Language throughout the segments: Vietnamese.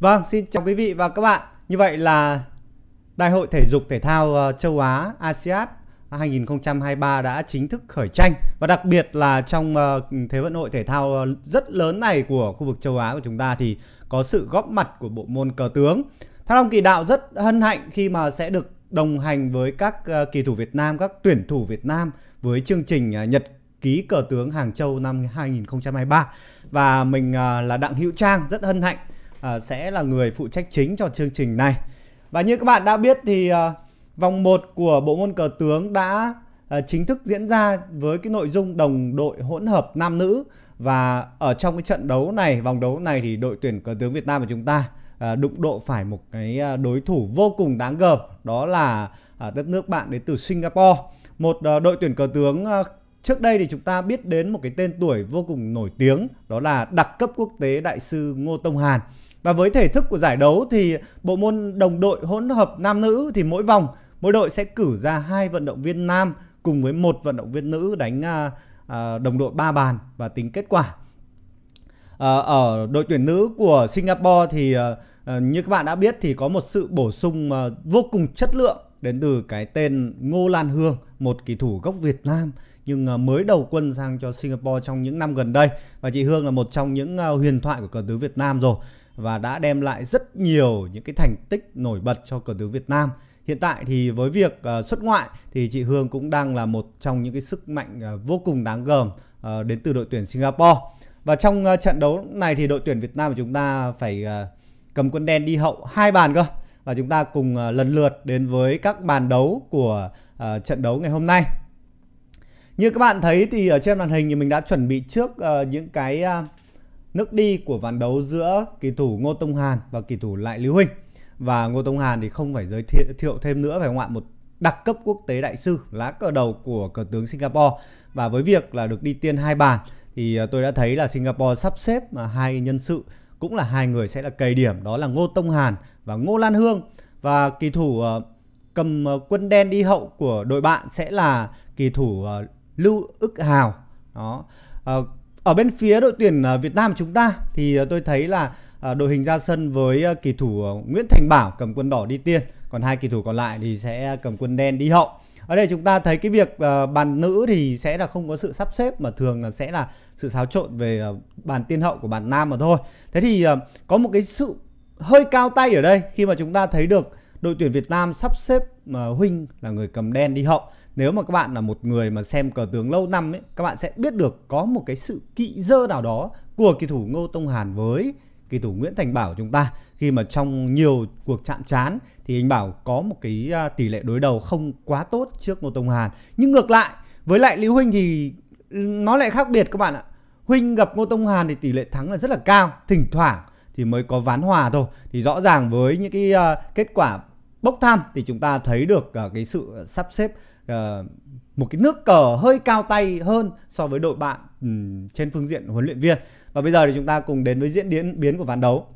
Vâng, xin chào quý vị và các bạn. Như vậy là Đại hội thể dục thể thao ờ, châu Á ASEAN 2023 đã chính thức khởi tranh và đặc biệt là trong ờ, thế vận hội thể thao ờ, rất lớn này của khu vực châu Á của chúng ta thì có sự góp mặt của bộ môn cờ tướng. Thăng Long Kỳ Đạo rất hân hạnh khi mà sẽ được đồng hành với các kỳ thủ Việt Nam, các tuyển thủ Việt Nam với chương trình Nhật ký cờ tướng Hàng Châu năm 2023 và mình là Đặng Hữu Trang rất hân hạnh Ờ, sẽ là người phụ trách chính cho chương trình này. Và như các bạn đã biết thì ờ, vòng 1 của bộ môn cờ tướng đã ờ, chính thức diễn ra với cái nội dung đồng đội hỗn hợp nam nữ và ở trong cái trận đấu này, vòng đấu này thì đội tuyển cờ tướng Việt Nam của chúng ta đụng độ phải một cái đối thủ vô cùng đáng gờm, đó là à, đất nước bạn đến từ Singapore. Một đội tuyển cờ tướng Trước đây thì chúng ta biết đến một cái tên tuổi vô cùng nổi tiếng đó là đặc cấp quốc tế đại sư Ngô Tông Hàn. Và với thể thức của giải đấu thì bộ môn đồng đội hỗn hợp nam nữ thì mỗi vòng mỗi đội sẽ cử ra hai vận động viên nam cùng với một vận động viên nữ đánh à, à, đồng đội ba bàn và tính kết quả. À, ở đội tuyển nữ của Singapore thì à, à như các bạn đã biết thì có một sự bổ sung à, vô cùng chất lượng đến từ cái tên Ngô Lan Hương, một kỳ thủ gốc Việt Nam nhưng à, mới đầu quân sang cho Singapore trong những năm gần đây và chị Hương là một trong những à, huyền thoại của cờ tướng Việt Nam rồi và đã đem lại rất nhiều những cái thành tích nổi bật cho cờ tướng Việt Nam. Hiện tại thì với việc ờ, xuất ngoại thì chị Hương cũng đang là một trong những cái sức mạnh ờ, vô cùng đáng gờm ờ, đến từ đội tuyển Singapore. Và trong trận đấu này thì đội tuyển Việt Nam của chúng ta phải cầm quân đen đi hậu hai bàn cơ. Và chúng ta cùng lần lượt đến với các bàn đấu của trận đấu ngày hôm nay. Như các bạn thấy thì ở trên màn hình thì mình đã chuẩn bị trước những cái nước đi của ván đấu giữa kỳ thủ Ngô Tông Hàn và kỳ thủ Lại Lưu Huynh. Và Ngô Tông Hàn thì không phải giới thiệu thêm nữa phải không Một đặc cấp quốc tế đại sư, lá cờ đầu của cờ tướng Singapore. Và với việc là được đi tiên hai bàn thì ờ, tôi đã thấy là Singapore sắp xếp mà hai nhân sự cũng là hai người sẽ là cầy điểm đó là Ngô Tông Hàn và Ngô Lan Hương và kỳ thủ ờ, cầm ờ, quân đen đi hậu của đội bạn sẽ là kỳ thủ Lưu Ức Hào. Đó. Ở bên phía đội tuyển à, Việt Nam chúng ta thì à, tôi thấy là à, đội hình ra sân với kỳ thủ Nguyễn Thành Bảo cầm quân đỏ đi tiên, còn hai kỳ thủ còn lại thì sẽ cầm quân đen đi hậu. Ở đây chúng ta thấy cái việc bàn nữ thì sẽ là không có sự sắp xếp mà thường là sẽ là sự xáo trộn về bàn tiên hậu của bàn nam mà thôi. Thế thì có một cái sự hơi cao tay ở đây khi mà chúng ta thấy được đội tuyển Việt Nam sắp xếp mà Huynh là người cầm đen đi hậu nếu mà các bạn là một người mà xem cờ tướng lâu năm ấy các bạn sẽ biết được có một cái sự kỵ dơ nào đó của kỳ thủ Ngô Tông Hàn với kỳ thủ Nguyễn Thành Bảo chúng ta khi mà trong nhiều cuộc chạm trán thì anh Bảo có một cái à, tỷ lệ đối đầu không quá tốt trước Ngô Tông Hàn nhưng ngược lại với lại Lý Huynh thì nó lại khác biệt các bạn ạ Huynh gặp Ngô Tông Hàn thì tỷ lệ thắng là rất là cao thỉnh thoảng thì mới có ván hòa thôi thì rõ ràng với những cái à, kết quả bốc thăm thì chúng ta thấy được à, cái sự sắp xếp Ờ, một cái nước cờ hơi cao tay hơn so với đội bạn um, trên phương diện huấn luyện viên và bây giờ thì chúng ta cùng đến với diễn biến biến của ván đấu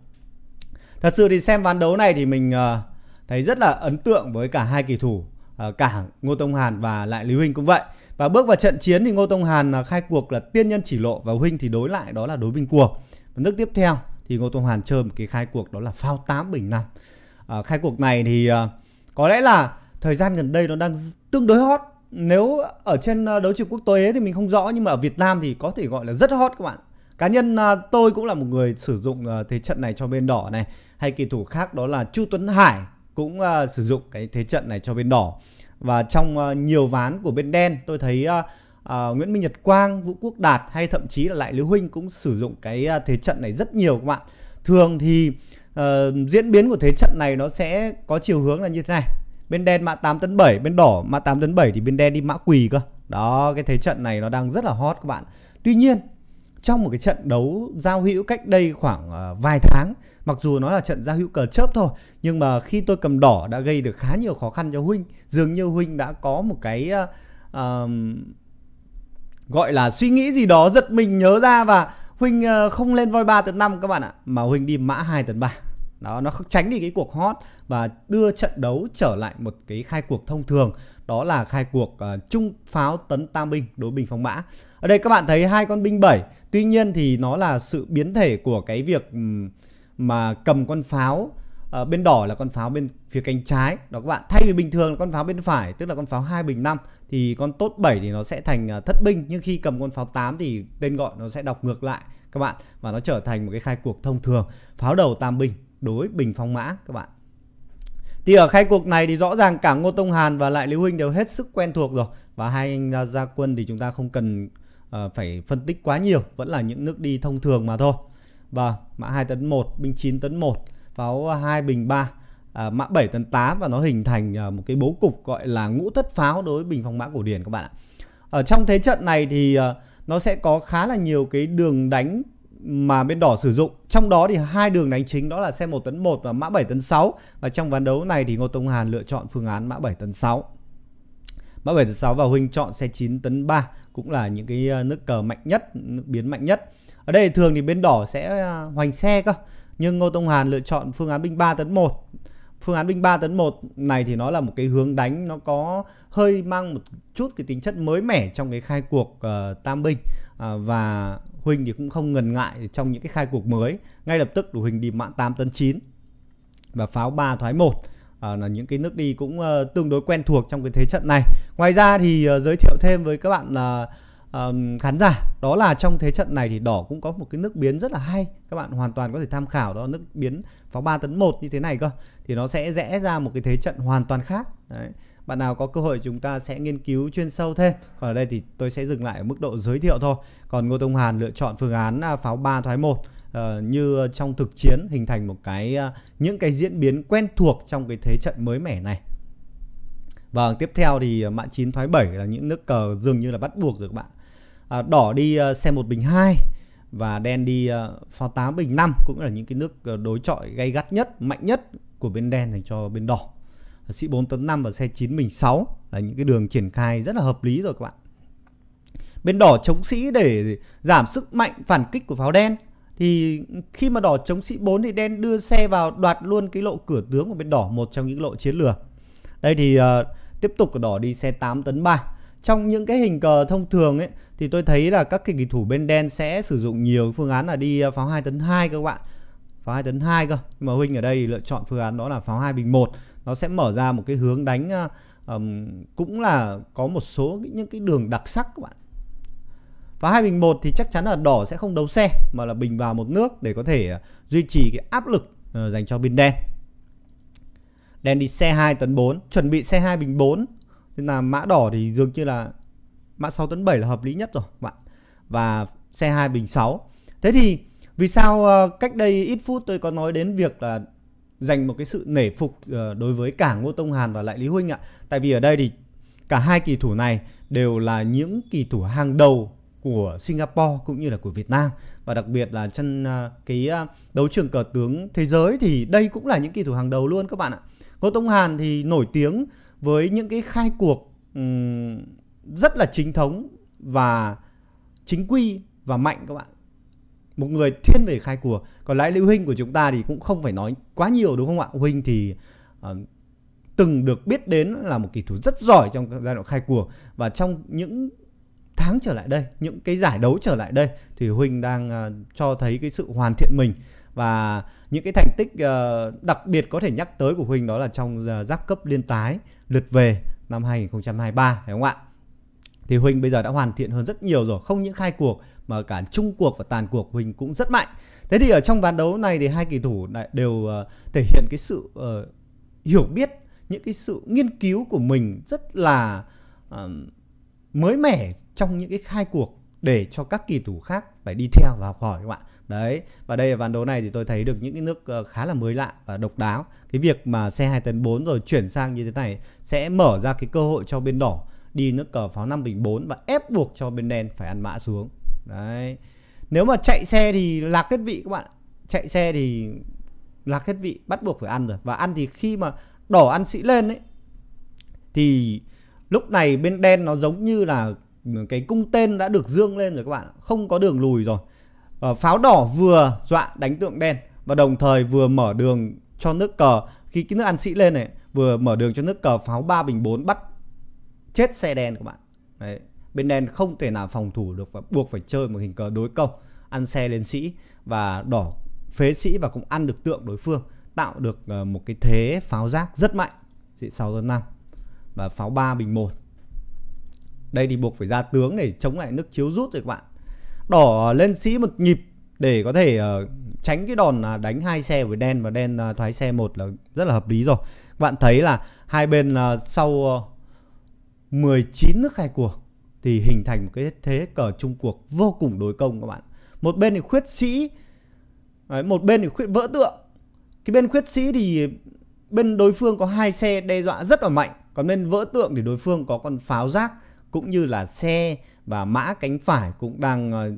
thật sự thì xem ván đấu này thì mình uh, thấy rất là ấn tượng với cả hai kỳ thủ uh, cả Ngô Tông Hàn và lại Lý Huynh cũng vậy và bước vào trận chiến thì Ngô Tông Hàn khai cuộc là tiên nhân chỉ lộ và Huynh thì đối lại đó là đối binh cuộc và nước tiếp theo thì Ngô Tông Hàn chơi một cái khai cuộc đó là phao 8 bình năm à, khai cuộc này thì uh, có lẽ là thời gian gần đây nó đang tương đối hot nếu ở trên ờ, đấu trường quốc tế thì mình không rõ nhưng mà ở Việt Nam thì có thể gọi là rất hot các bạn cá nhân ờ, tôi cũng là một người sử dụng ờ, thế trận này cho bên đỏ này hay kỳ thủ khác đó là Chu Tuấn Hải cũng sử dụng cái thế trận này cho bên đỏ và trong nhiều ván của bên đen tôi thấy Nguyễn Minh Nhật Quang, Vũ Quốc Đạt hay thậm chí là Lại Lưu Huynh cũng sử dụng cái thế trận này rất nhiều các bạn thường thì uh, diễn biến của thế trận này nó sẽ có chiều hướng là như thế này bên đen mã 8 tấn 7 bên đỏ mã 8 tấn 7 thì bên đen đi mã quỳ cơ đó cái thế trận này nó đang rất là hot các bạn tuy nhiên trong một cái trận đấu giao hữu cách đây khoảng ờ, vài tháng mặc dù nó là trận giao hữu cờ chớp thôi nhưng mà khi tôi cầm đỏ đã gây được khá nhiều khó khăn cho huynh dường như huynh đã có một cái uh, gọi là suy nghĩ gì đó giật mình nhớ ra và huynh ờ, không lên voi 3 tấn 5 các bạn ạ mà huynh đi mã 2 tấn 3 đó nó tránh đi cái cuộc hot và đưa trận đấu trở lại một cái khai cuộc thông thường đó là khai cuộc uh, ờ, trung pháo tấn tam binh đối binh phong mã ở đây các bạn thấy hai con binh 7 tuy nhiên thì nó là sự biến thể của cái việc mà cầm con pháo uh, bên đỏ là con pháo bên phía cánh trái đó các bạn thay vì bình thường là con pháo bên phải tức là con pháo hai bình 5 thì con tốt 7 thì nó sẽ thành uh, thất binh nhưng khi cầm con pháo 8 thì tên gọi nó sẽ đọc ngược lại các bạn và nó trở thành một cái khai cuộc thông thường pháo đầu tam binh đối Bình Phong Mã các bạn. Thì ở khai cuộc này thì rõ ràng cả Ngô Tông Hàn và lại Lưu Huynh đều hết sức quen thuộc rồi và hai anh ra, ra quân thì chúng ta không cần uh, phải phân tích quá nhiều, vẫn là những nước đi thông thường mà thôi. Và vâng, mã 2 tấn 1, binh 9 tấn 1, pháo 2 bình 3, uh, à, mã 7 tấn 8 và nó hình thành uh, một cái bố cục gọi là ngũ thất pháo đối với Bình Phong Mã cổ điển các bạn ạ. Ở trong thế trận này thì uh, nó sẽ có khá là nhiều cái đường đánh mà bên đỏ sử dụng. Trong đó thì hai đường đánh chính đó là xe 1 tấn 1 và mã 7 tấn 6 và trong ván đấu này thì Ngô Tông Hàn lựa chọn phương án mã 7 tấn 6. Mã 7 tấn 6 và Huynh chọn xe 9 tấn 3 cũng là những cái ờ, nước cờ mạnh nhất, nước biến mạnh nhất. Ở đây thường thì bên đỏ sẽ ờ, hoành xe cơ, nhưng Ngô Tông Hàn lựa chọn phương án binh 3 tấn 1 phương án binh 3 tấn 1 này thì nó là một cái hướng đánh nó có hơi mang một chút cái tính chất mới mẻ trong cái khai cuộc uh, tam binh uh, và Huỳnh thì cũng không ngần ngại trong những cái khai cuộc mới ngay lập tức đủ Huỳnh đi mạng 8 tấn 9 và pháo 3 thoái 1 À, là những cái nước đi cũng uh, tương đối quen thuộc trong cái thế trận này. Ngoài ra thì uh, giới thiệu thêm với các bạn là uh, khán giả đó là trong thế trận này thì đỏ cũng có một cái nước biến rất là hay các bạn hoàn toàn có thể tham khảo đó nước biến pháo 3 tấn 1 như thế này cơ thì nó sẽ rẽ ra một cái thế trận hoàn toàn khác đấy bạn nào có cơ hội chúng ta sẽ nghiên cứu chuyên sâu thêm còn ở đây thì tôi sẽ dừng lại ở mức độ giới thiệu thôi còn Ngô Tông Hàn lựa chọn phương án à, pháo 3 thoái một Uh, như trong thực chiến hình thành một cái uh, những cái diễn biến quen thuộc trong cái thế trận mới mẻ này và vâng, tiếp theo thì mã 9 thoái 7 là những nước cờ dường như là bắt buộc rồi các bạn à, đỏ đi uh, ờ, xe một bình 2 và đen đi uh, ờ, pháo 8 bình 5 cũng là những cái nước ờ, đối chọi gay gắt nhất, mạnh nhất của bên đen dành cho bên đỏ. Sĩ 4 tấn 5 và xe 9 bình 6 là những cái đường triển khai rất là hợp lý rồi các bạn. Bên đỏ chống sĩ để giảm sức mạnh phản kích của pháo đen thì khi mà đỏ chống sĩ 4 thì đen đưa xe vào đoạt luôn cái lộ cửa tướng của bên đỏ một trong những lộ chiến lửa. Đây thì uh, tiếp tục đỏ đi xe 8 tấn 3 trong những cái hình cờ thông thường ấy thì tôi thấy là các kỳ thủ bên đen sẽ sử dụng nhiều phương án là đi ờ, pháo 2 tấn 2 các bạn pháo 2 tấn 2 cơ nhưng mà huynh ở đây lựa chọn phương án đó là pháo 2 bình 1 nó sẽ mở ra một cái hướng đánh um, cũng là có một số những cái đường đặc sắc các bạn pháo 2 bình 1 thì chắc chắn là đỏ sẽ không đấu xe mà là bình vào một nước để có thể ờ, duy trì cái áp lực dành cho bên đen đen đi xe 2 tấn 4 chuẩn bị xe 2 bình 4 nên là mã đỏ thì dường như là mã 6 tấn 7 là hợp lý nhất rồi các bạn và xe 2 bình 6 thế thì vì sao ờ, cách đây ít phút tôi có nói đến việc là dành một cái sự nể phục ờ, đối với cả Ngô Tông Hàn và lại Lý Huynh ạ tại vì ở đây thì cả hai kỳ thủ này đều là những kỳ thủ hàng đầu của Singapore cũng như là của Việt Nam và đặc biệt là chân ờ, cái đấu trường cờ tướng thế giới thì đây cũng là những kỳ thủ hàng đầu luôn các bạn ạ. Ngô Tông Hàn thì nổi tiếng với những cái khai cuộc um, rất là chính thống và chính quy và mạnh các bạn một người thiên về khai cuộc còn lại lưu huynh của chúng ta thì cũng không phải nói quá nhiều đúng không ạ huynh thì uh, từng được biết đến là một kỳ thủ rất giỏi trong giai đoạn khai cuộc và trong những tháng trở lại đây những cái giải đấu trở lại đây thì huynh đang uh, cho thấy cái sự hoàn thiện mình và những cái thành tích ờ, đặc biệt có thể nhắc tới của Huỳnh đó là trong ờ, giáp cấp liên tái lượt về năm 2023 phải không ạ? Thì Huỳnh bây giờ đã hoàn thiện hơn rất nhiều rồi, không những khai cuộc mà cả trung cuộc và tàn cuộc Huỳnh cũng rất mạnh. Thế thì ở trong ván đấu này thì hai kỳ thủ lại đều ờ, thể hiện cái sự hiểu biết, những cái sự nghiên cứu của mình rất là mới mẻ trong những cái khai cuộc để cho các kỳ thủ khác phải đi theo và học hỏi các bạn đấy và đây ở ván đấu này thì tôi thấy được những cái nước ờ, khá là mới lạ và độc đáo cái việc mà xe 2 tấn 4 rồi chuyển sang như thế này sẽ mở ra cái cơ hội cho bên đỏ đi nước cờ pháo 5 bình 4 và ép buộc cho bên đen phải ăn mã xuống đấy nếu mà chạy xe thì lạc hết vị các bạn chạy xe thì lạc hết vị bắt buộc phải ăn rồi và ăn thì khi mà đỏ ăn sĩ lên ấy thì lúc này bên đen nó giống như là cái cung tên đã được dương lên rồi các bạn không có đường lùi rồi à, pháo đỏ vừa dọa đánh tượng đen và đồng thời vừa mở đường cho nước cờ khi cái nước ăn sĩ lên này vừa mở đường cho nước cờ pháo 3 bình 4 bắt chết xe đen các bạn Đấy. bên đen không thể nào phòng thủ được và buộc phải chơi một hình cờ đối công ăn xe lên sĩ và đỏ phế sĩ và cũng ăn được tượng đối phương tạo được ờ, một cái thế pháo giác rất mạnh dị 6 năm và pháo 3 bình 1 đây thì buộc phải ra tướng để chống lại nước chiếu rút rồi các bạn đỏ lên sĩ một nhịp để có thể uh, tránh cái đòn uh, đánh hai xe với đen và đen uh, thoái xe một là rất là hợp lý rồi các bạn thấy là hai bên uh, sau uh, ờ, 19 nước khai cuộc thì hình thành một cái thế cờ chung cuộc vô cùng đối công các bạn một bên thì khuyết sĩ Đấy, một bên thì khuyết vỡ tượng cái bên khuyết sĩ thì bên đối phương có hai xe đe dọa rất là mạnh còn bên vỡ tượng thì đối phương có con pháo rác cũng như là xe và mã cánh phải cũng đang ờ,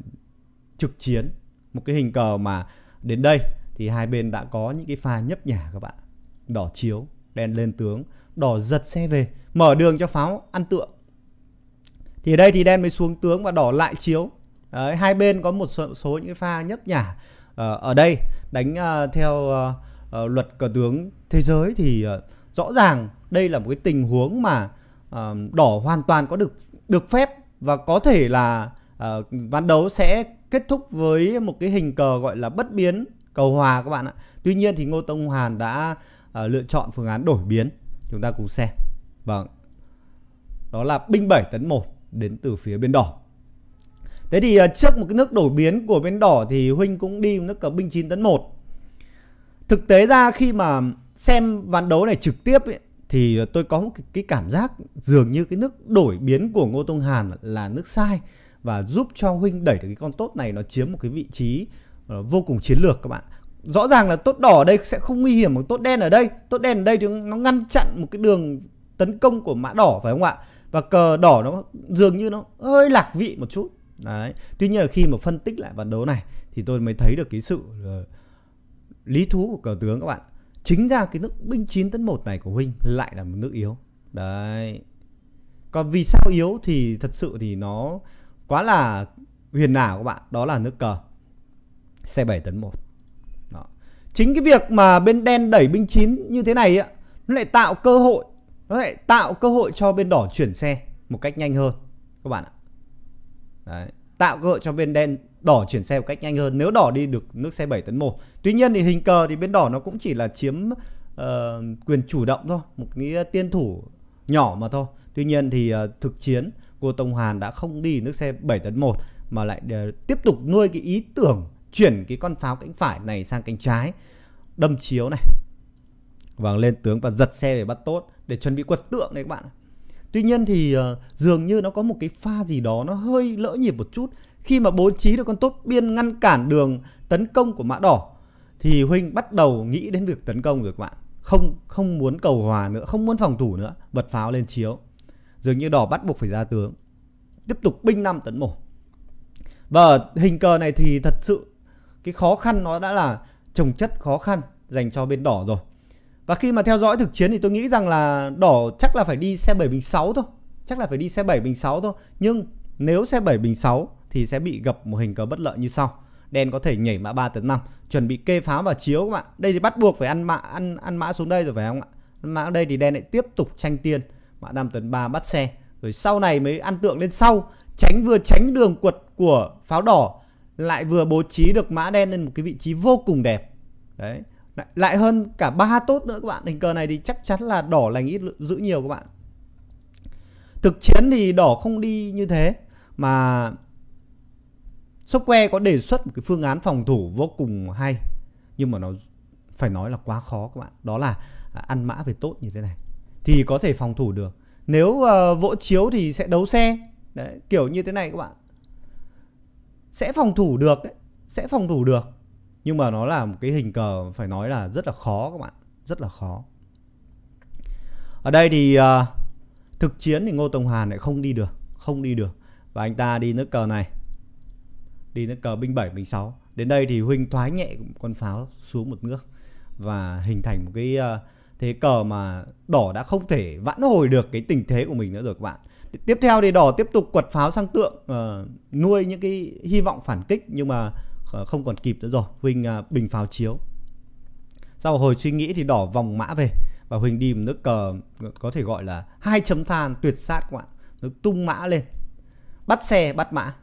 trực chiến một cái hình cờ mà đến đây thì hai bên đã có những cái pha nhấp nhả các bạn đỏ chiếu đen lên tướng đỏ giật xe về mở đường cho pháo ăn tượng thì ở đây thì đen mới xuống tướng và đỏ lại chiếu Đấy, hai bên có một số, số những cái pha nhấp nhả ờ, ở đây đánh ờ, theo luật cờ tướng thế giới thì rõ ràng đây là một cái tình huống mà đỏ hoàn toàn có được được phép và có thể là uh, ờ, ván đấu sẽ kết thúc với một cái hình cờ gọi là bất biến cầu hòa các bạn ạ. Tuy nhiên thì Ngô Tông Hàn đã uh, lựa chọn phương án đổi biến. Chúng ta cùng xem. Vâng. Đó là binh 7 tấn 1 đến từ phía bên đỏ. Thế thì uh, trước một cái nước đổi biến của bên đỏ thì Huynh cũng đi nước cờ binh 9 tấn 1. Thực tế ra khi mà xem ván đấu này trực tiếp ấy, thì tôi có một cái cảm giác dường như cái nước đổi biến của Ngô Tông Hàn là nước sai và giúp cho Huynh đẩy được cái con tốt này nó chiếm một cái vị trí ờ, vô cùng chiến lược các bạn. Rõ ràng là tốt đỏ ở đây sẽ không nguy hiểm bằng tốt đen ở đây. Tốt đen ở đây thì nó ngăn chặn một cái đường tấn công của mã đỏ phải không ạ? Và cờ đỏ nó dường như nó hơi lạc vị một chút. Đấy. Tuy nhiên là khi mà phân tích lại ván đấu này thì tôi mới thấy được cái sự ờ, lý thú của cờ tướng các bạn chính ra cái nước binh 9 tấn 1 này của huynh lại là một nước yếu đấy còn vì sao yếu thì thật sự thì nó quá là huyền ảo các bạn đó là nước cờ xe 7 tấn 1 đó. chính cái việc mà bên đen đẩy binh 9 như thế này á nó lại tạo cơ hội nó lại tạo cơ hội cho bên đỏ chuyển xe một cách nhanh hơn các bạn ạ Đấy. tạo cơ hội cho bên đen đỏ chuyển xe một cách nhanh hơn nếu đỏ đi được nước xe 7 tấn 1. Tuy nhiên thì hình cờ thì bên đỏ nó cũng chỉ là chiếm uh, quyền chủ động thôi, một cái tiên thủ nhỏ mà thôi. Tuy nhiên thì uh, thực chiến cô Tông hoàn đã không đi nước xe 7 tấn 1 mà lại uh, tiếp tục nuôi cái ý tưởng chuyển cái con pháo cánh phải này sang cánh trái đâm chiếu này và vâng, lên tướng và giật xe để bắt tốt để chuẩn bị quật tượng này các bạn. Tuy nhiên thì uh, dường như nó có một cái pha gì đó nó hơi lỡ nhịp một chút khi mà bố trí được con tốt biên ngăn cản đường tấn công của mã đỏ thì Huynh bắt đầu nghĩ đến việc tấn công rồi các bạn. Không không muốn cầu hòa nữa, không muốn phòng thủ nữa, bật pháo lên chiếu. Dường như đỏ bắt buộc phải ra tướng. Tiếp tục binh năm tấn mổ. Và hình cờ này thì thật sự cái khó khăn nó đã là trồng chất khó khăn dành cho bên đỏ rồi. Và khi mà theo dõi thực chiến thì tôi nghĩ rằng là đỏ chắc là phải đi xe 7 bình 6 thôi. Chắc là phải đi xe 7 bình 6 thôi. Nhưng nếu xe 7 bình 6 thì sẽ bị gặp một hình cờ bất lợi như sau đen có thể nhảy mã 3 tấn 5 chuẩn bị kê pháo và chiếu các bạn đây thì bắt buộc phải ăn mã ăn ăn mã xuống đây rồi phải không ạ ăn mã đây thì đen lại tiếp tục tranh tiên mã 5 tấn 3 bắt xe rồi sau này mới ăn tượng lên sau tránh vừa tránh đường quật của pháo đỏ lại vừa bố trí được mã đen lên một cái vị trí vô cùng đẹp đấy lại hơn cả ba tốt nữa các bạn hình cờ này thì chắc chắn là đỏ lành ít giữ nhiều các bạn thực chiến thì đỏ không đi như thế mà Square có đề xuất một cái phương án phòng thủ vô cùng hay nhưng mà nó phải nói là quá khó các bạn. Đó là à, ăn mã về tốt như thế này thì có thể phòng thủ được. Nếu uh, vỗ chiếu thì sẽ đấu xe. Đấy, kiểu như thế này các bạn. Sẽ phòng thủ được đấy, sẽ phòng thủ được. Nhưng mà nó là một cái hình cờ phải nói là rất là khó các bạn, rất là khó. Ở đây thì uh, thực chiến thì Ngô Tồng Hàn lại không đi được, không đi được. Và anh ta đi nước cờ này đi đến cờ binh 7 bình 6 đến đây thì huynh thoái nhẹ con pháo xuống một nước và hình thành một cái ờ, thế cờ mà đỏ đã không thể vãn hồi được cái tình thế của mình nữa rồi các bạn tiếp theo thì đỏ tiếp tục quật pháo sang tượng ờ, nuôi những cái hy vọng phản kích nhưng mà ờ, không còn kịp nữa rồi huynh bình pháo chiếu sau hồi suy nghĩ thì đỏ vòng mã về và huỳnh đi một nước cờ có thể gọi là hai chấm than tuyệt sát các bạn nước tung mã lên bắt xe bắt mã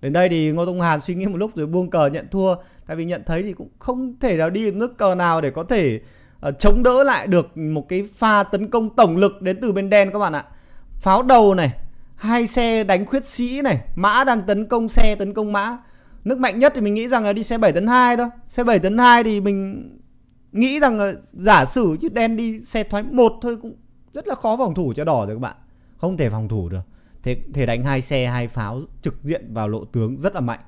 Đến đây thì Ngô Tông Hàn suy nghĩ một lúc rồi buông cờ nhận thua Tại vì nhận thấy thì cũng không thể nào đi nước cờ nào để có thể uh, chống đỡ lại được một cái pha tấn công tổng lực đến từ bên đen các bạn ạ Pháo đầu này, hai xe đánh khuyết sĩ này, mã đang tấn công xe tấn công mã Nước mạnh nhất thì mình nghĩ rằng là đi xe 7 tấn 2 thôi Xe 7 tấn 2 thì mình nghĩ rằng là giả sử chứ đen đi xe thoái một thôi cũng rất là khó phòng thủ cho đỏ rồi các bạn Không thể phòng thủ được thế thể đánh hai xe hai pháo trực diện vào lộ tướng rất là mạnh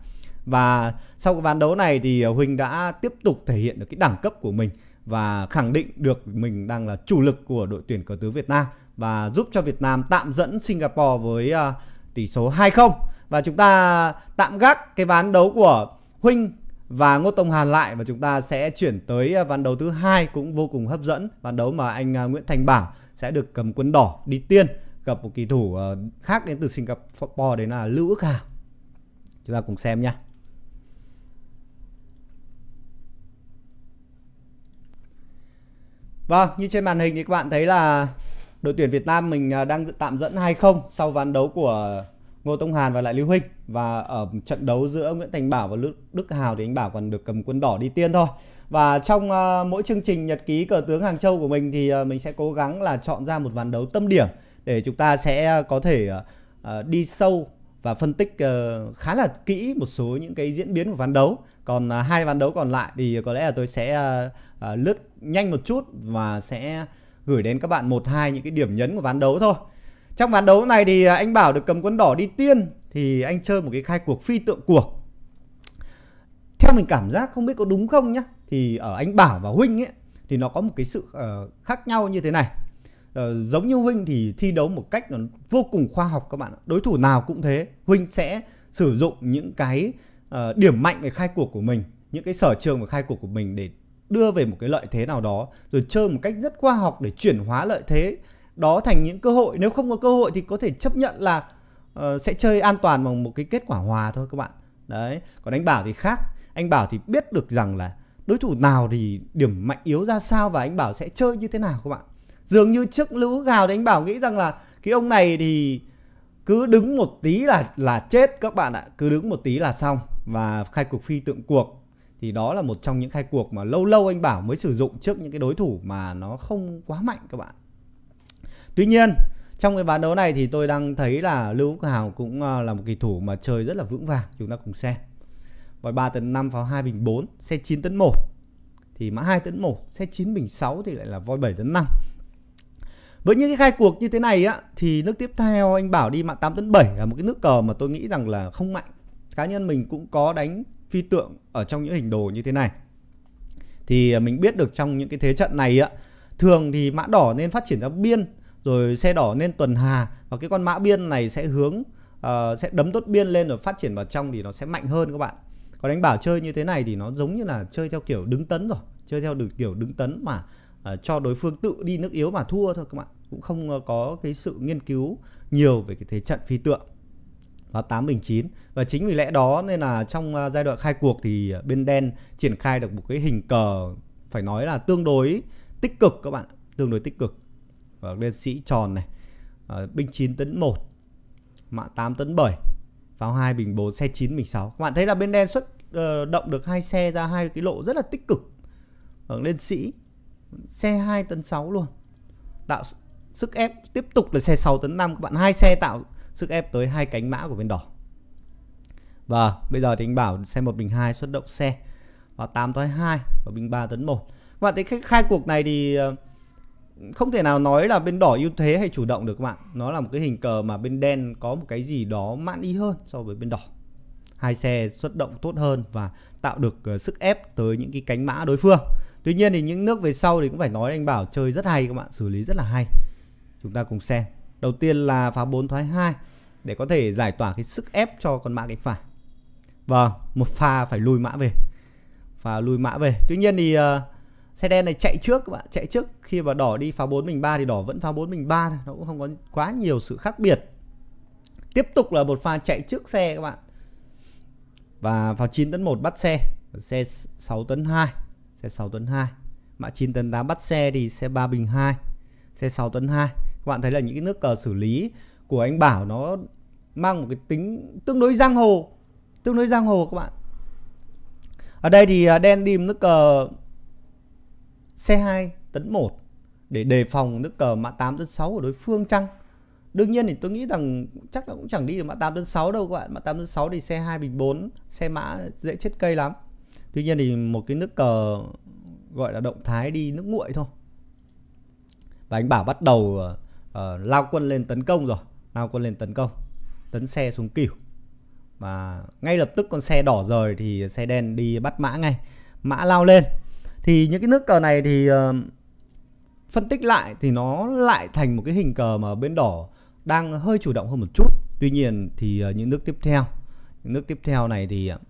và sau cái ván đấu này thì ờ, Huỳnh đã tiếp tục thể hiện được cái đẳng cấp của mình và khẳng định được mình đang là chủ lực của đội tuyển cờ tướng Việt Nam và giúp cho Việt Nam tạm dẫn Singapore với uh, tỷ số 2-0 và chúng ta tạm gác cái ván đấu của Huynh và Ngô Tông Hàn lại và chúng ta sẽ chuyển tới ờ, ván đấu thứ hai cũng vô cùng hấp dẫn, ván đấu mà anh Nguyễn Thành Bảo sẽ được cầm quân đỏ đi tiên gặp một kỳ thủ ờ, khác đến từ Singapore đấy là Lưu Ước Hào chúng ta cùng xem nhé Vâng, như trên màn hình thì các bạn thấy là đội tuyển Việt Nam mình à, đang tạm dẫn 2-0 sau ván đấu của Ngô Tông Hàn và lại Lưu Huynh và ở trận đấu giữa Nguyễn Thành Bảo và Đức Hào thì anh Bảo còn được cầm quân đỏ đi tiên thôi. Và trong à, mỗi chương trình nhật ký cờ tướng Hàng Châu của mình thì à, mình sẽ cố gắng là chọn ra một ván đấu tâm điểm để chúng ta sẽ ờ, có thể uh, đi sâu và phân tích uh, khá là kỹ một số những cái diễn biến của ván đấu. Còn uh, hai ván đấu còn lại thì có lẽ là tôi sẽ uh, uh, lướt nhanh một chút và sẽ gửi đến các bạn một hai những cái điểm nhấn của ván đấu thôi. Trong ván đấu này thì uh, anh Bảo được cầm quân đỏ đi tiên thì anh chơi một cái khai cuộc phi tượng cuộc. Theo mình cảm giác không biết có đúng không nhá thì ở anh Bảo và Huynh ấy thì nó có một cái sự uh, khác nhau như thế này. Ờ, giống như Huynh thì thi đấu một cách nó vô cùng khoa học các bạn ạ. Đối thủ nào cũng thế, Huynh sẽ sử dụng những cái uh, điểm mạnh về khai cuộc của mình, những cái sở trường và khai cuộc của mình để đưa về một cái lợi thế nào đó rồi chơi một cách rất khoa học để chuyển hóa lợi thế đó thành những cơ hội nếu không có cơ hội thì có thể chấp nhận là uh, sẽ chơi an toàn bằng một cái kết quả hòa thôi các bạn đấy còn anh bảo thì khác anh bảo thì biết được rằng là đối thủ nào thì điểm mạnh yếu ra sao và anh bảo sẽ chơi như thế nào các bạn dường như trước lũ gào đánh bảo nghĩ rằng là cái ông này thì cứ đứng một tí là là chết các bạn ạ cứ đứng một tí là xong và khai cuộc phi tượng cuộc thì đó là một trong những khai cuộc mà lâu lâu anh bảo mới sử dụng trước những cái đối thủ mà nó không quá mạnh các bạn tuy nhiên trong cái ván đấu này thì tôi đang thấy là lưu quốc hào cũng à, là một kỳ thủ mà chơi rất là vững vàng chúng ta cùng xem vòi 3 tấn 5 pháo 2 bình 4 xe 9 tấn 1 thì mã 2 tấn 1 xe 9 bình 6 thì lại là voi 7 tấn 5 với những cái khai cuộc như thế này á thì nước tiếp theo anh bảo đi mạng 8 tấn 7 là một cái nước cờ mà tôi nghĩ rằng là không mạnh cá nhân mình cũng có đánh phi tượng ở trong những hình đồ như thế này thì à, mình biết được trong những cái thế trận này á thường thì mã đỏ nên phát triển ra biên rồi xe đỏ nên tuần hà và cái con mã biên này sẽ hướng uh, sẽ đấm tốt biên lên rồi phát triển vào trong thì nó sẽ mạnh hơn các bạn còn đánh bảo chơi như thế này thì nó giống như là chơi theo kiểu đứng tấn rồi chơi theo được kiểu đứng tấn mà uh, cho đối phương tự đi nước yếu mà thua thôi các bạn cũng không ờ, có cái sự nghiên cứu nhiều về cái thế trận phi tượng và 8 bình 9 và chính vì lẽ đó nên là trong ờ, giai đoạn khai cuộc thì bên đen triển khai được một cái hình cờ phải nói là tương đối tích cực các bạn tương đối tích cực và bên sĩ tròn này à, binh 9 tấn 1 mạng 8 tấn 7 pháo 2 bình 4 xe 9 bình 6 các bạn thấy là bên đen xuất động được hai xe ra hai cái lộ rất là tích cực ở lên sĩ xe 2 tấn 6 luôn tạo sức ép tiếp tục là xe 6 tấn 5 các bạn hai xe tạo sức ép tới hai cánh mã của bên đỏ và bây giờ thì anh bảo xe một bình 2 xuất động xe và 8 tới 2 và bình 3 tấn 1 các bạn thấy khai cuộc này thì ờ, không thể nào nói là bên đỏ ưu thế hay chủ động được các bạn nó là một cái hình cờ mà bên đen có một cái gì đó mãn ý hơn so với bên đỏ hai xe xuất động tốt hơn và tạo được ờ, sức ép tới những cái cánh mã đối phương Tuy nhiên thì những nước về sau thì cũng phải nói anh Bảo chơi rất hay các bạn, xử lý rất là hay. Chúng ta cùng xem. Đầu tiên là phá 4 thoái 2 để có thể giải tỏa cái sức ép cho con mã cánh phải. Vâng, một pha phải lùi mã về. Pha lùi mã về. Tuy nhiên thì uh, xe đen này chạy trước các bạn, chạy trước khi mà đỏ đi phá 4 mình 3 thì đỏ vẫn phá 4 mình 3 thôi, nó cũng không có quá nhiều sự khác biệt. Tiếp tục là một pha chạy trước xe các bạn. Và pháo 9 tấn 1 bắt xe, xe 6 tấn 2 xe 6 tấn 2 mã 9 tấn 8 bắt xe thì xe 3 bình 2 xe 6 tấn 2 các bạn thấy là những cái nước cờ xử lý của anh Bảo nó mang một cái tính tương đối giang hồ tương đối giang hồ các bạn ở đây thì à, đen tìm nước cờ xe 2 tấn 1 để đề phòng nước cờ mã 8 tấn 6 của đối phương chăng đương nhiên thì tôi nghĩ rằng chắc là cũng chẳng đi được mã 8 tấn 6 đâu các bạn mã 8 tấn 6 thì xe 2 bình 4 xe mã dễ chết cây lắm tuy nhiên thì một cái nước cờ gọi là động thái đi nước nguội thôi và anh bảo bắt đầu uh, lao quân lên tấn công rồi lao quân lên tấn công tấn xe xuống cửu và ngay lập tức con xe đỏ rời thì xe đen đi bắt mã ngay mã lao lên thì những cái nước cờ này thì uh, phân tích lại thì nó lại thành một cái hình cờ mà bên đỏ đang hơi chủ động hơn một chút tuy nhiên thì uh, những nước tiếp theo những nước tiếp theo này thì uh,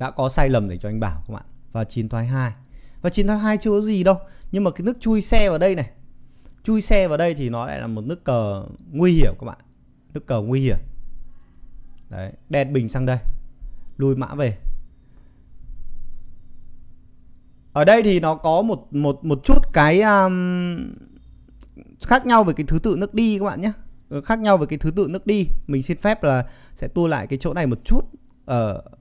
đã có sai lầm để cho anh Bảo các bạn và chín thoái hai và chín thoái hai chưa có gì đâu nhưng mà cái nước chui xe vào đây này chui xe vào đây thì nó lại là một nước cờ nguy hiểm các bạn nước cờ nguy hiểm đấy đèn bình sang đây lùi mã về ở đây thì nó có một một một chút cái um, khác nhau về cái thứ tự nước đi các bạn nhé khác nhau về cái thứ tự nước đi mình xin phép là sẽ tua lại cái chỗ này một chút ở ờ, uh,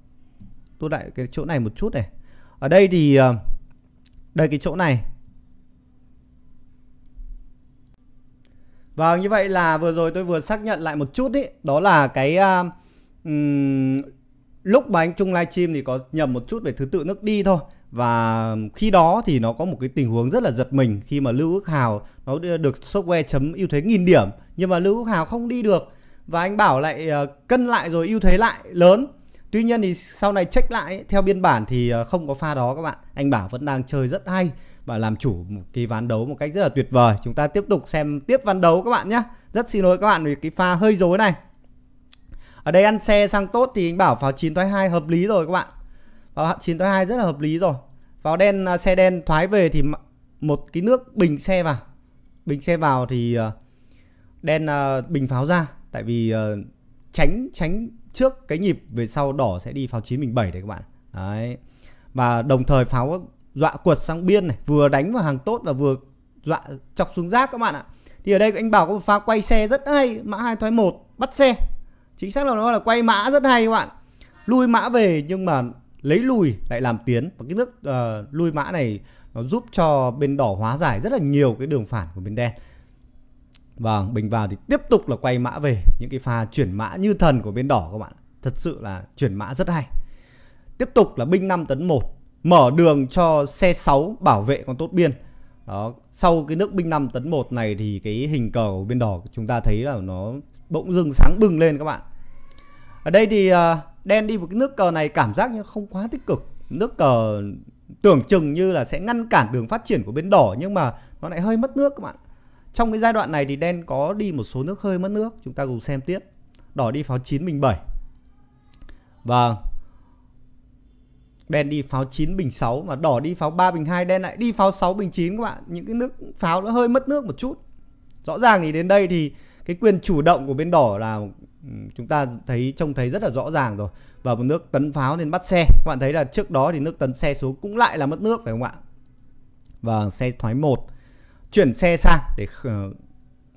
tôi lại cái chỗ này một chút này ở đây thì ờ, đây cái chỗ này và vâng, như vậy là vừa rồi tôi vừa xác nhận lại một chút ý, đó là cái um, lúc mà anh Trung livestream thì có nhầm một chút về thứ tự nước đi thôi. Và khi đó thì nó có một cái tình huống rất là giật mình khi mà Lưu Ước Hào nó được software chấm ưu thế nghìn điểm nhưng mà Lưu Ước Hào không đi được và anh bảo lại uh, cân lại rồi ưu thế lại lớn Tuy nhiên thì sau này check lại theo biên bản thì ờ, không có pha đó các bạn. Anh Bảo vẫn đang chơi rất hay và làm chủ một cái ván đấu một cách rất là tuyệt vời. Chúng ta tiếp tục xem tiếp ván đấu các bạn nhé. Rất xin lỗi các bạn vì cái pha hơi dối này. Ở đây ăn xe sang tốt thì anh Bảo vào 9 thoái 2 hợp lý rồi các bạn. Vào 9 thoái 2 rất là hợp lý rồi. Vào đen ờ, xe đen thoái về thì một cái nước bình xe vào. Bình xe vào thì ờ, đen bình pháo ra tại vì tránh tránh trước cái nhịp về sau đỏ sẽ đi pháo 9 mình 7 đấy các bạn đấy và đồng thời pháo dọa quật sang biên này vừa đánh vào hàng tốt và vừa dọa chọc xuống rác các bạn ạ thì ở đây anh bảo có một pha quay xe rất hay mã hai thoái một bắt xe chính xác là nó là quay mã rất hay các bạn lui mã về nhưng mà lấy lùi lại làm tiến và cái nước uh, lui mã này nó giúp cho bên đỏ hóa giải rất là nhiều cái đường phản của bên đen Vâng, Bình vào thì tiếp tục là quay mã về những cái pha chuyển mã như thần của bên đỏ các bạn. Thật sự là chuyển mã rất hay. Tiếp tục là binh 5 tấn 1 mở đường cho xe 6 bảo vệ con tốt biên. Đó, sau cái nước binh 5 tấn 1 này thì cái hình cờ của bên đỏ chúng ta thấy là nó bỗng dưng sáng bừng lên các bạn. Ở đây thì à, đen đi một cái nước cờ này cảm giác như không quá tích cực. Nước cờ tưởng chừng như là sẽ ngăn cản đường phát triển của bên đỏ nhưng mà nó lại hơi mất nước các bạn. Trong cái giai đoạn này thì đen có đi một số nước hơi mất nước, chúng ta cùng xem tiếp. Đỏ đi pháo 9 bình 7. và vâng. Đen đi pháo 9 bình 6 mà đỏ đi pháo 3 bình 2, đen lại đi pháo 6 bình 9 các bạn. Những cái nước pháo nó hơi mất nước một chút. Rõ ràng thì đến đây thì cái quyền chủ động của bên đỏ là ừ, chúng ta thấy trông thấy rất là rõ ràng rồi và một nước tấn pháo nên bắt xe các bạn thấy là trước đó thì nước tấn xe xuống cũng lại là mất nước phải không ạ và vâng, xe thoái một chuyển xe sang để ờ,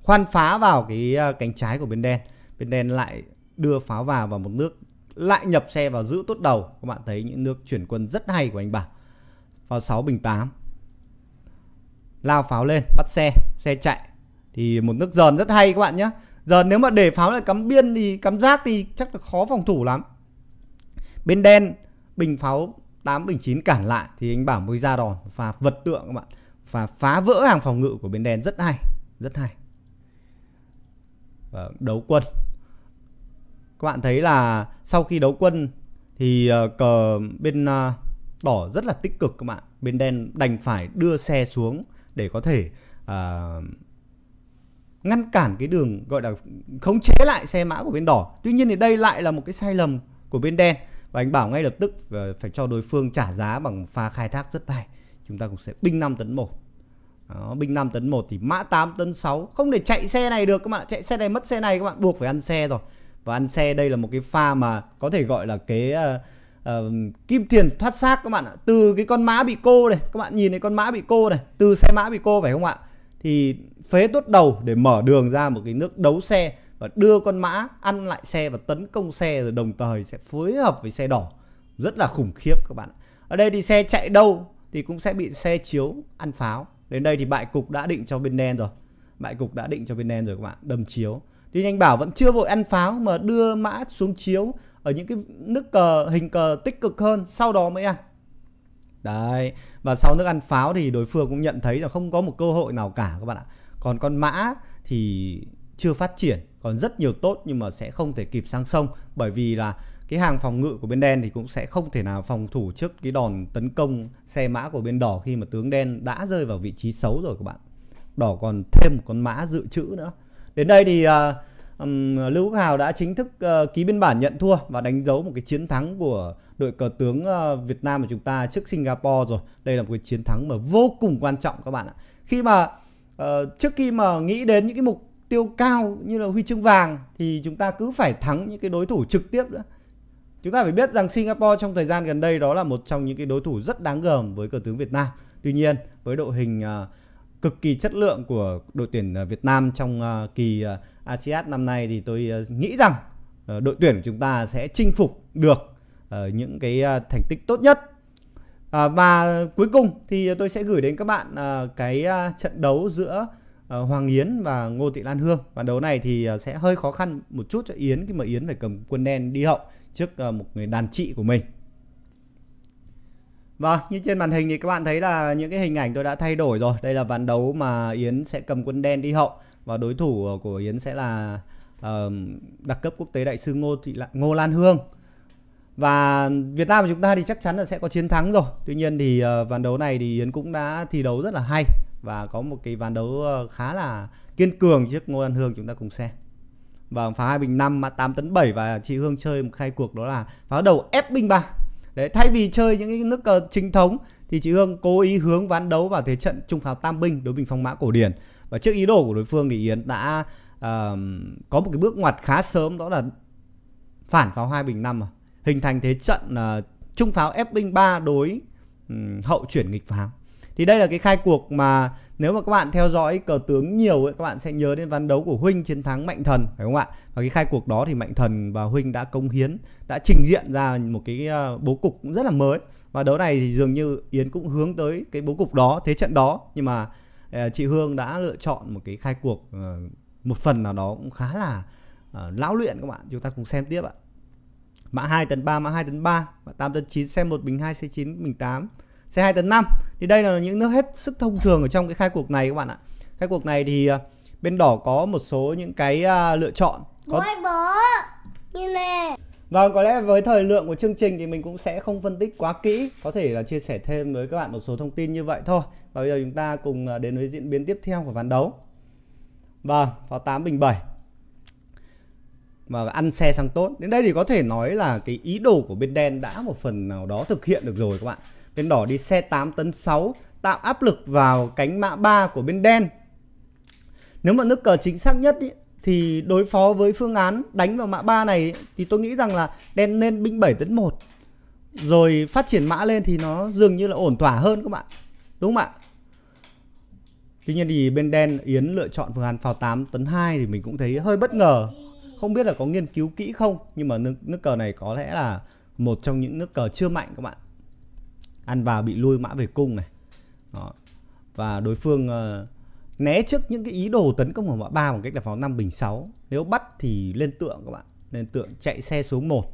khoan phá vào cái ờ, cánh trái của bên đen bên đen lại đưa pháo vào và một nước lại nhập xe vào giữ tốt đầu các bạn thấy những nước chuyển quân rất hay của anh bảo vào 6 bình 8 lao pháo lên bắt xe xe chạy thì một nước dần rất hay các bạn nhé giờ nếu mà để pháo lại cắm biên thì cắm rác thì chắc là khó phòng thủ lắm bên đen bình pháo 8 bình 9 cản lại thì anh bảo mới ra đòn và vật tượng các bạn và phá vỡ hàng phòng ngự của bên đen rất hay rất hay và vâng, đấu quân các bạn thấy là sau khi đấu quân thì ờ, cờ bên ờ, đỏ rất là tích cực các bạn bên đen đành phải đưa xe xuống để có thể uh, ngăn cản cái đường gọi là khống chế lại xe mã của bên đỏ tuy nhiên thì đây lại là một cái sai lầm của bên đen và anh bảo ngay lập tức phải cho đối phương trả giá bằng pha khai thác rất hay chúng ta cũng sẽ binh 5 tấn 1 đó, binh 5 tấn 1 thì mã 8 tấn 6 không để chạy xe này được các bạn chạy xe này mất xe này các bạn buộc phải ăn xe rồi và ăn xe đây là một cái pha mà có thể gọi là cái uh, uh, kim tiền thoát xác các bạn ạ từ cái con mã bị cô này các bạn nhìn thấy con mã bị cô này từ xe mã bị cô phải không ạ thì phế tốt đầu để mở đường ra một cái nước đấu xe và đưa con mã ăn lại xe và tấn công xe rồi đồng thời sẽ phối hợp với xe đỏ rất là khủng khiếp các bạn ở đây thì xe chạy đâu thì cũng sẽ bị xe chiếu ăn pháo đến đây thì bại cục đã định cho bên đen rồi bại cục đã định cho bên đen rồi các bạn đầm chiếu thì anh bảo vẫn chưa vội ăn pháo mà đưa mã xuống chiếu ở những cái nước cờ hình cờ tích cực hơn sau đó mới ăn đấy và sau nước ăn pháo thì đối phương cũng nhận thấy là không có một cơ hội nào cả các bạn ạ còn con mã thì chưa phát triển còn rất nhiều tốt nhưng mà sẽ không thể kịp sang sông bởi vì là cái hàng phòng ngự của bên đen thì cũng sẽ không thể nào phòng thủ trước cái đòn tấn công xe mã của bên đỏ khi mà tướng đen đã rơi vào vị trí xấu rồi các bạn đỏ còn thêm một con mã dự trữ nữa đến đây thì uh, um, Lưu Quốc Hào đã chính thức uh, ký biên bản nhận thua và đánh dấu một cái chiến thắng của đội cờ tướng uh, Việt Nam của chúng ta trước Singapore rồi. Đây là một cái chiến thắng mà vô cùng quan trọng các bạn ạ. Khi mà uh, trước khi mà nghĩ đến những cái mục tiêu cao như là huy chương vàng thì chúng ta cứ phải thắng những cái đối thủ trực tiếp nữa. Chúng ta phải biết rằng Singapore trong thời gian gần đây đó là một trong những cái đối thủ rất đáng gờm với cờ tướng Việt Nam. Tuy nhiên, với đội hình à, cực kỳ chất lượng của đội tuyển à, Việt Nam trong à, kỳ ASEAN năm nay thì tôi nghĩ rằng đội tuyển của chúng ta sẽ chinh phục được những cái thành tích tốt nhất. Và cuối cùng thì tôi sẽ gửi đến các bạn cái trận đấu giữa Hoàng Yến và Ngô Thị Lan Hương. Và đấu này thì sẽ hơi khó khăn một chút cho Yến khi mà Yến phải cầm quân đen đi hậu trước ờ, một người đàn chị của mình Và vâng, như trên màn hình thì các bạn thấy là những cái hình ảnh tôi đã thay đổi rồi. Đây là ván đấu mà Yến sẽ cầm quân đen đi hậu và đối thủ ờ, của Yến sẽ là uh, đặc cấp quốc tế đại sư Ngô Thị Lan, Ngô Lan Hương. Và Việt Nam của chúng ta thì chắc chắn là sẽ có chiến thắng rồi. Tuy nhiên thì uh, ván đấu này thì Yến cũng đã thi đấu rất là hay và có một cái ván đấu khá là kiên cường trước Ngô Lan Hương chúng ta cùng xem. Vâng, phá hai bình 5 mà 8 tấn 7 và chị Hương chơi một khai cuộc đó là pháo đầu ép binh 3. Đấy, thay vì chơi những cái nước cờ chính thống thì chị Hương cố ý hướng ván đấu vào thế trận trung pháo tam binh đối bình phong mã cổ điển. Và trước ý đồ của đối phương thì Yến đã uh, có một cái bước ngoặt khá sớm đó là phản pháo hai bình 5 hình thành thế trận uh, trung pháo ép binh 3 đối um, hậu chuyển nghịch pháo thì đây là cái khai cuộc mà nếu mà các bạn theo dõi cờ tướng nhiều ấy, các bạn sẽ nhớ đến ván đấu của huynh chiến thắng mạnh thần phải không ạ và cái khai cuộc đó thì mạnh thần và huynh đã công hiến đã trình diện ra một cái ờ, bố cục cũng rất là mới và đấu này thì dường như yến cũng hướng tới cái bố cục đó thế trận đó nhưng mà ờ, chị hương đã lựa chọn một cái khai cuộc ờ, một phần nào đó cũng khá là lão luyện các bạn chúng ta cùng xem tiếp ạ mã 2 tấn 3 mã 2 tấn 3 mã 8 tấn 9 xem 1 bình 2 xe 9 bình 8 C2 tấn 5 thì đây là những nước hết sức thông thường ở trong cái khai cuộc này các bạn ạ khai cuộc này thì à, bên đỏ có một số những cái à, lựa chọn có... bố ơi, bố như này Vâng, có lẽ với thời lượng của chương trình thì mình cũng sẽ không phân tích quá kỹ, có thể là chia sẻ thêm với các bạn một số thông tin như vậy thôi. Và bây giờ chúng ta cùng à, đến với diễn biến tiếp theo của ván đấu. Vâng, pháo 8 bình 7. Mà ăn xe sang tốt. Đến đây thì có thể nói là cái ý đồ của bên đen đã một phần nào đó thực hiện được rồi các bạn bên đỏ đi xe 8 tấn 6 tạo áp lực vào cánh mã 3 của bên đen. Nếu mà nước cờ chính xác nhất ý, thì đối phó với phương án đánh vào mã 3 này ý, thì tôi nghĩ rằng là đen nên binh 7 tấn 1 rồi phát triển mã lên thì nó dường như là ổn thỏa hơn các bạn. Đúng không ạ? Tuy nhiên thì bên đen Yến lựa chọn phương án pháo 8 tấn 2 thì mình cũng thấy hơi bất ngờ. Không biết là có nghiên cứu kỹ không nhưng mà nước, nước cờ này có lẽ là một trong những nước cờ chưa mạnh các bạn ăn vào bị lôi mã về cung này đó. và đối phương uh, né trước những cái ý đồ tấn công của mã ba bằng cách là pháo năm bình 6 nếu bắt thì lên tượng các bạn lên tượng chạy xe xuống 1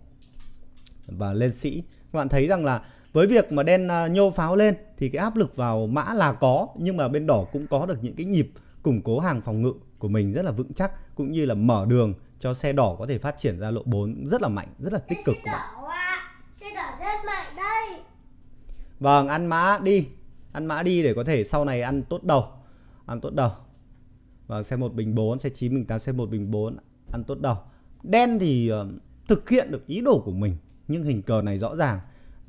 và lên sĩ các bạn thấy rằng là với việc mà đen uh, nhô pháo lên thì cái áp lực vào mã là có nhưng mà bên đỏ cũng có được những cái nhịp củng cố hàng phòng ngự của mình rất là vững chắc cũng như là mở đường cho xe đỏ có thể phát triển ra lộ 4 rất là mạnh, rất là tích cực các bạn. Vâng, ăn mã đi. Ăn mã đi để có thể sau này ăn tốt đầu. Ăn tốt đầu. Vâng, xe 1 bình 4, xe 9 bình 8, xe 1 bình 4. Ăn tốt đầu. Đen thì uh, thực hiện được ý đồ của mình. Nhưng hình cờ này rõ ràng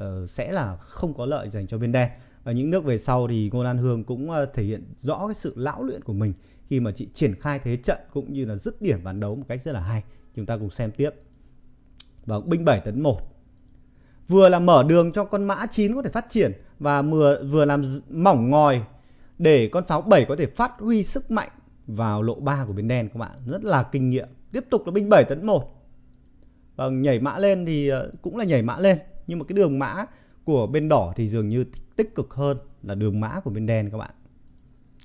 uh, sẽ là không có lợi dành cho bên đen. và những nước về sau thì Ngô Lan Hương cũng uh, thể hiện rõ cái sự lão luyện của mình khi mà chị triển khai thế trận cũng như là dứt điểm ván đấu một cách rất là hay. Chúng ta cùng xem tiếp. Vâng, binh 7 tấn 1 vừa là mở đường cho con mã 9 có thể phát triển và vừa vừa làm mỏng ngòi để con pháo 7 có thể phát huy sức mạnh vào lộ 3 của bên đen các bạn. Rất là kinh nghiệm. Tiếp tục là binh 7 tấn 1. Vâng, nhảy mã lên thì ờ, cũng là nhảy mã lên, nhưng mà cái đường mã của bên đỏ thì dường như tích cực hơn là đường mã của bên đen các bạn.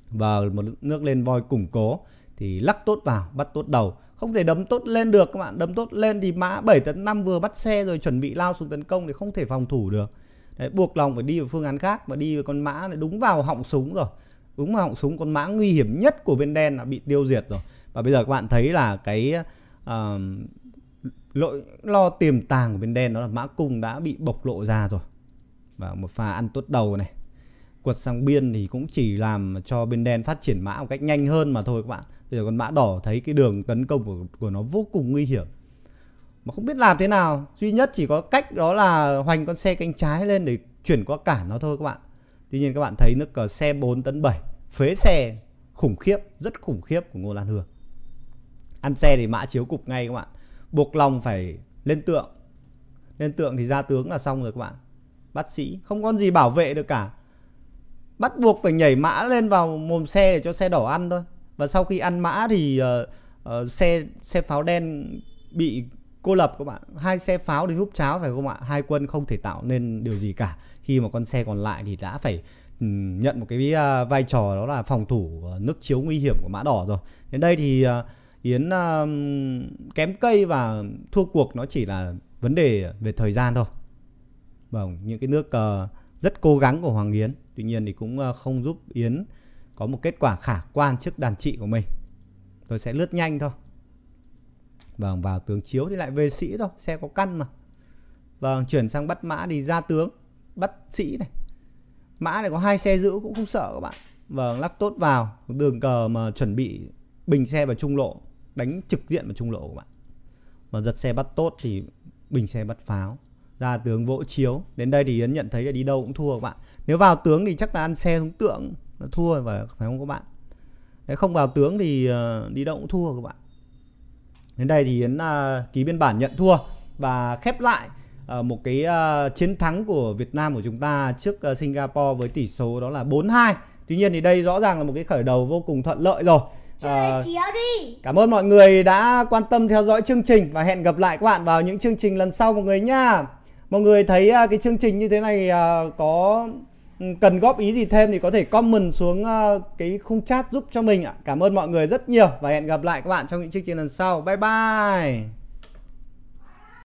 Và một nước lên voi củng cố thì lắc tốt vào, bắt tốt đầu không thể đấm tốt lên được các bạn đấm tốt lên thì mã 7 tấn 5 vừa bắt xe rồi chuẩn bị lao xuống tấn công thì không thể phòng thủ được Đấy, buộc lòng phải đi vào phương án khác và đi với con mã này đúng vào họng súng rồi đúng vào họng súng con mã nguy hiểm nhất của bên đen là bị tiêu diệt rồi và bây giờ các bạn thấy là cái uh, lỗi lo tiềm tàng của bên đen đó là mã cung đã bị bộc lộ ra rồi và một pha ăn tốt đầu này quật sang biên thì cũng chỉ làm cho bên đen phát triển mã một cách nhanh hơn mà thôi các bạn bây giờ con mã đỏ thấy cái đường tấn công của, của nó vô cùng nguy hiểm mà không biết làm thế nào duy nhất chỉ có cách đó là hoành con xe cánh trái lên để chuyển qua cả nó thôi các bạn tuy nhiên các bạn thấy nước cờ xe 4 tấn 7 phế xe khủng khiếp rất khủng khiếp của Ngô Lan Hương ăn xe thì mã chiếu cục ngay các bạn buộc lòng phải lên tượng lên tượng thì ra tướng là xong rồi các bạn bác sĩ không có gì bảo vệ được cả bắt buộc phải nhảy mã lên vào mồm xe để cho xe đỏ ăn thôi và sau khi ăn mã thì uh, uh, xe xe pháo đen bị cô lập các bạn hai xe pháo đi hút cháo phải không ạ hai quân không thể tạo nên điều gì cả khi mà con xe còn lại thì đã phải um, nhận một cái uh, vai trò đó là phòng thủ uh, nước chiếu nguy hiểm của mã đỏ rồi đến đây thì uh, Yến uh, kém cây và thua cuộc nó chỉ là vấn đề về thời gian thôi. Vâng, những cái nước uh, rất cố gắng của Hoàng Yến, tuy nhiên thì cũng uh, không giúp Yến có một kết quả khả quan trước đàn trị của mình tôi sẽ lướt nhanh thôi vâng vào tướng chiếu thì lại về sĩ thôi xe có căn mà vâng chuyển sang bắt mã thì ra tướng bắt sĩ này mã này có hai xe giữ cũng không sợ các bạn vâng lắc tốt vào đường cờ mà chuẩn bị bình xe vào trung lộ đánh trực diện vào trung lộ các bạn mà giật xe bắt tốt thì bình xe bắt pháo ra tướng vỗ chiếu đến đây thì yến nhận thấy là đi đâu cũng thua các bạn nếu vào tướng thì chắc là ăn xe xuống tượng nó thua và phải không các bạn nếu không vào tướng thì ờ, đi đâu cũng thua các bạn đến đây thì Yến à, ký biên bản nhận thua và khép lại ờ, một cái ờ, chiến thắng của Việt Nam của chúng ta trước Singapore với tỷ số đó là 4-2 tuy nhiên thì đây rõ ràng là một cái khởi đầu vô cùng thuận lợi rồi À, cảm ơn mọi người đã quan tâm theo dõi chương trình và hẹn gặp lại các bạn vào những chương trình lần sau mọi người nha mọi người thấy cái chương trình như thế này có Ừ, cần góp ý gì thêm thì có thể comment xuống ờ, cái khung chat giúp cho mình ạ. Cảm ơn mọi người rất nhiều và hẹn gặp lại các bạn trong những chương trình lần sau. Bye bye.